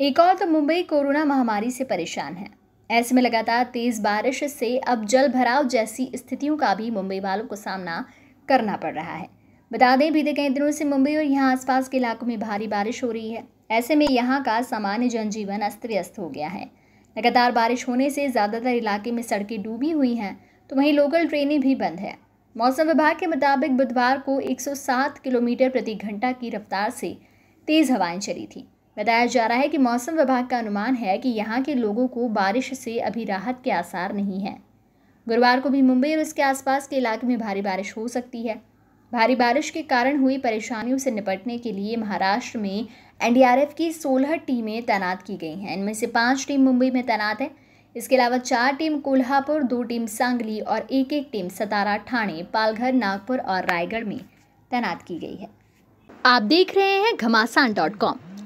एक और तो मुंबई कोरोना महामारी से परेशान है ऐसे में लगातार तेज बारिश से अब जल भराव जैसी स्थितियों का भी मुंबई वालों को सामना करना पड़ रहा है बता दें बीते कई दिनों से मुंबई और यहाँ आसपास के इलाकों में भारी बारिश हो रही है ऐसे में यहाँ का सामान्य जनजीवन अस्त व्यस्त हो गया है लगातार बारिश होने से ज़्यादातर इलाके में सड़कें डूबी हुई हैं तो वहीं लोकल ट्रेनें भी बंद हैं मौसम विभाग के मुताबिक बुधवार को 107 किलोमीटर प्रति घंटा की रफ्तार से तेज़ हवाएं चली थीं बताया जा रहा है कि मौसम विभाग का अनुमान है कि यहाँ के लोगों को बारिश से अभी राहत के आसार नहीं हैं गुरुवार को भी मुंबई और उसके आसपास के इलाके में भारी बारिश हो सकती है भारी बारिश के कारण हुई परेशानियों से निपटने के लिए महाराष्ट्र में एनडीआरएफ की सोलह टीमें तैनात की गई हैं इनमें से पाँच टीम मुंबई में तैनात है इसके अलावा चार टीम कोल्हापुर दो टीम सांगली और एक एक टीम सतारा ठाणे पालघर नागपुर और रायगढ़ में तैनात की गई है आप देख रहे हैं घमासान डॉट कॉम